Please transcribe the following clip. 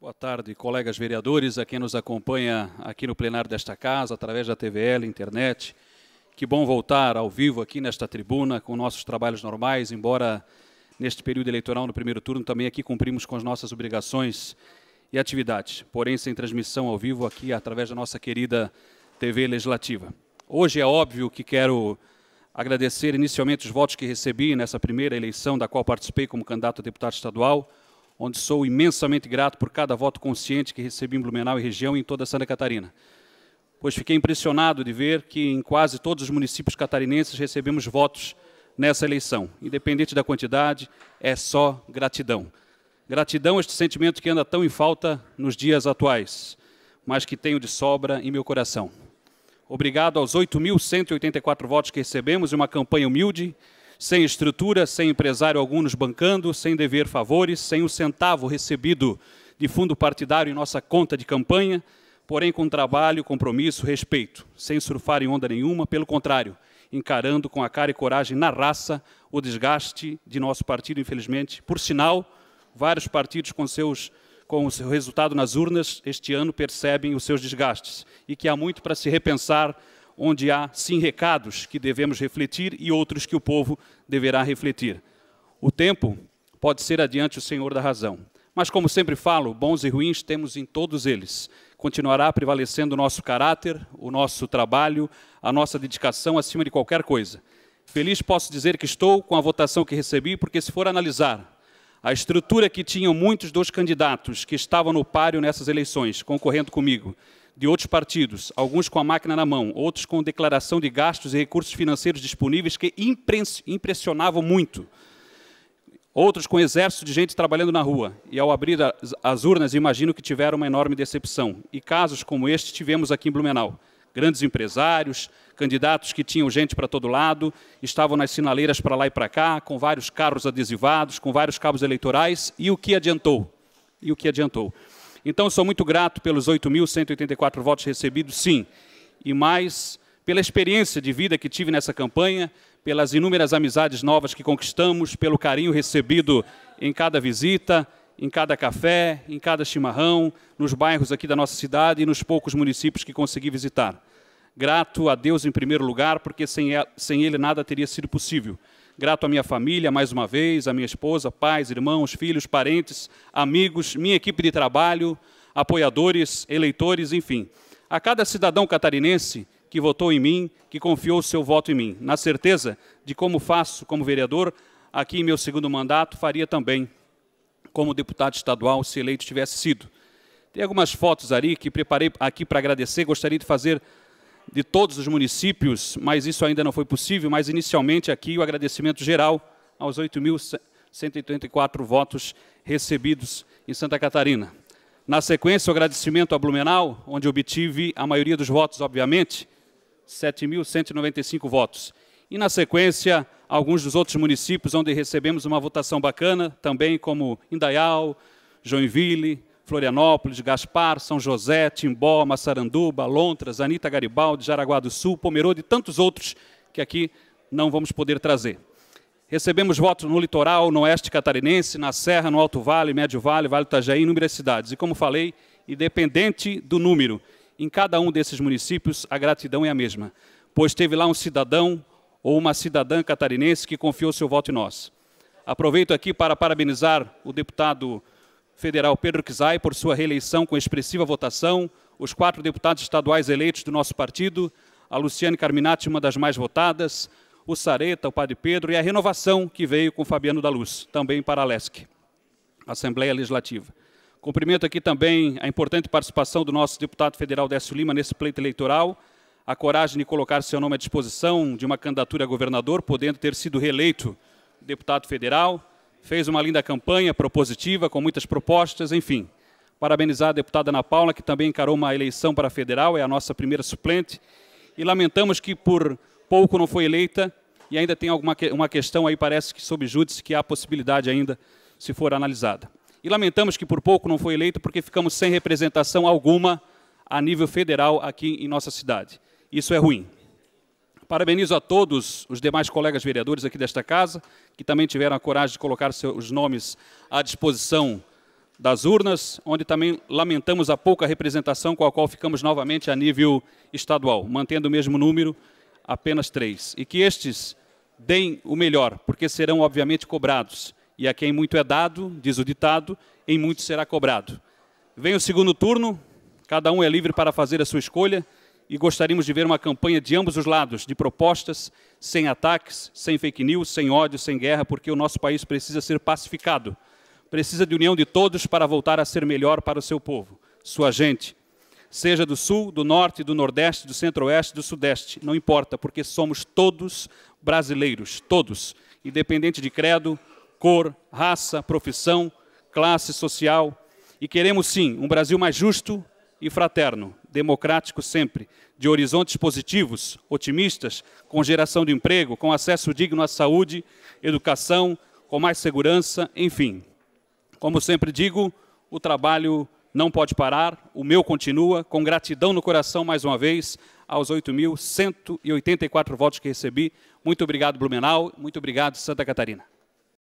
Boa tarde, colegas vereadores, a quem nos acompanha aqui no plenário desta casa, através da TVL, internet. Que bom voltar ao vivo aqui nesta tribuna com nossos trabalhos normais, embora neste período eleitoral, no primeiro turno, também aqui cumprimos com as nossas obrigações e atividades, porém sem transmissão ao vivo aqui através da nossa querida TV Legislativa. Hoje é óbvio que quero agradecer inicialmente os votos que recebi nessa primeira eleição da qual participei como candidato a deputado estadual, onde sou imensamente grato por cada voto consciente que recebi em Blumenau e região e em toda Santa Catarina. Pois fiquei impressionado de ver que em quase todos os municípios catarinenses recebemos votos nessa eleição. Independente da quantidade, é só gratidão. Gratidão a este sentimento que anda tão em falta nos dias atuais, mas que tenho de sobra em meu coração. Obrigado aos 8.184 votos que recebemos e uma campanha humilde sem estrutura, sem empresário algum nos bancando, sem dever favores, sem um centavo recebido de fundo partidário em nossa conta de campanha, porém com trabalho, compromisso, respeito, sem surfar em onda nenhuma, pelo contrário, encarando com a cara e coragem na raça o desgaste de nosso partido, infelizmente. Por sinal, vários partidos com seus com o seu resultado nas urnas este ano percebem os seus desgastes e que há muito para se repensar onde há sim recados que devemos refletir e outros que o povo deverá refletir. O tempo pode ser adiante o Senhor da razão. Mas, como sempre falo, bons e ruins temos em todos eles. Continuará prevalecendo o nosso caráter, o nosso trabalho, a nossa dedicação acima de qualquer coisa. Feliz posso dizer que estou com a votação que recebi, porque se for analisar a estrutura que tinham muitos dos candidatos que estavam no páreo nessas eleições, concorrendo comigo, de outros partidos, alguns com a máquina na mão, outros com declaração de gastos e recursos financeiros disponíveis que impressionavam muito. Outros com exército de gente trabalhando na rua. E ao abrir as urnas, imagino que tiveram uma enorme decepção. E casos como este tivemos aqui em Blumenau. Grandes empresários, candidatos que tinham gente para todo lado, estavam nas sinaleiras para lá e para cá, com vários carros adesivados, com vários cabos eleitorais. E o que adiantou? E o que adiantou? Então, sou muito grato pelos 8.184 votos recebidos, sim, e mais pela experiência de vida que tive nessa campanha, pelas inúmeras amizades novas que conquistamos, pelo carinho recebido em cada visita, em cada café, em cada chimarrão, nos bairros aqui da nossa cidade e nos poucos municípios que consegui visitar. Grato a Deus em primeiro lugar, porque sem, sem Ele nada teria sido possível grato à minha família mais uma vez, à minha esposa, pais, irmãos, filhos, parentes, amigos, minha equipe de trabalho, apoiadores, eleitores, enfim. A cada cidadão catarinense que votou em mim, que confiou o seu voto em mim, na certeza de como faço como vereador, aqui em meu segundo mandato, faria também como deputado estadual, se eleito tivesse sido. Tem algumas fotos ali que preparei aqui para agradecer, gostaria de fazer de todos os municípios, mas isso ainda não foi possível, mas inicialmente aqui o agradecimento geral aos 8.134 votos recebidos em Santa Catarina. Na sequência, o agradecimento a Blumenau, onde obtive a maioria dos votos, obviamente, 7.195 votos. E na sequência, alguns dos outros municípios onde recebemos uma votação bacana, também como Indaial, Joinville, Florianópolis, Gaspar, São José, Timbó, Massaranduba, Lontras, Anitta Garibaldi, Jaraguá do Sul, Pomerode e tantos outros que aqui não vamos poder trazer. Recebemos votos no litoral, no oeste catarinense, na Serra, no Alto Vale, Médio Vale, Vale do Itajaí, inúmeras cidades. E como falei, independente do número, em cada um desses municípios a gratidão é a mesma, pois teve lá um cidadão ou uma cidadã catarinense que confiou seu voto em nós. Aproveito aqui para parabenizar o deputado federal Pedro Kizai por sua reeleição com expressiva votação, os quatro deputados estaduais eleitos do nosso partido, a Luciane Carminati, uma das mais votadas, o Sareta, o Padre Pedro e a renovação que veio com Fabiano da Luz, também para a LESC, Assembleia Legislativa. Cumprimento aqui também a importante participação do nosso deputado federal Décio Lima nesse pleito eleitoral, a coragem de colocar seu nome à disposição de uma candidatura a governador, podendo ter sido reeleito deputado federal, fez uma linda campanha propositiva, com muitas propostas, enfim. Parabenizar a deputada Ana Paula, que também encarou uma eleição para a federal, é a nossa primeira suplente. E lamentamos que por pouco não foi eleita e ainda tem alguma que, uma questão aí, parece que sob júdice, que há possibilidade ainda, se for analisada. E lamentamos que por pouco não foi eleito porque ficamos sem representação alguma a nível federal aqui em nossa cidade. Isso é ruim. Parabenizo a todos os demais colegas vereadores aqui desta casa, que também tiveram a coragem de colocar seus nomes à disposição das urnas, onde também lamentamos a pouca representação com a qual ficamos novamente a nível estadual, mantendo o mesmo número, apenas três. E que estes deem o melhor, porque serão obviamente cobrados. E a quem muito é dado, diz o ditado, em muito será cobrado. Vem o segundo turno, cada um é livre para fazer a sua escolha e gostaríamos de ver uma campanha de ambos os lados, de propostas, sem ataques, sem fake news, sem ódio, sem guerra, porque o nosso país precisa ser pacificado. Precisa de união de todos para voltar a ser melhor para o seu povo, sua gente. Seja do sul, do norte, do nordeste, do centro-oeste, do sudeste, não importa, porque somos todos brasileiros, todos, independente de credo, cor, raça, profissão, classe social. E queremos sim um Brasil mais justo, e fraterno, democrático sempre, de horizontes positivos, otimistas, com geração de emprego, com acesso digno à saúde, educação, com mais segurança, enfim. Como sempre digo, o trabalho não pode parar, o meu continua, com gratidão no coração mais uma vez aos 8.184 votos que recebi. Muito obrigado, Blumenau, muito obrigado, Santa Catarina.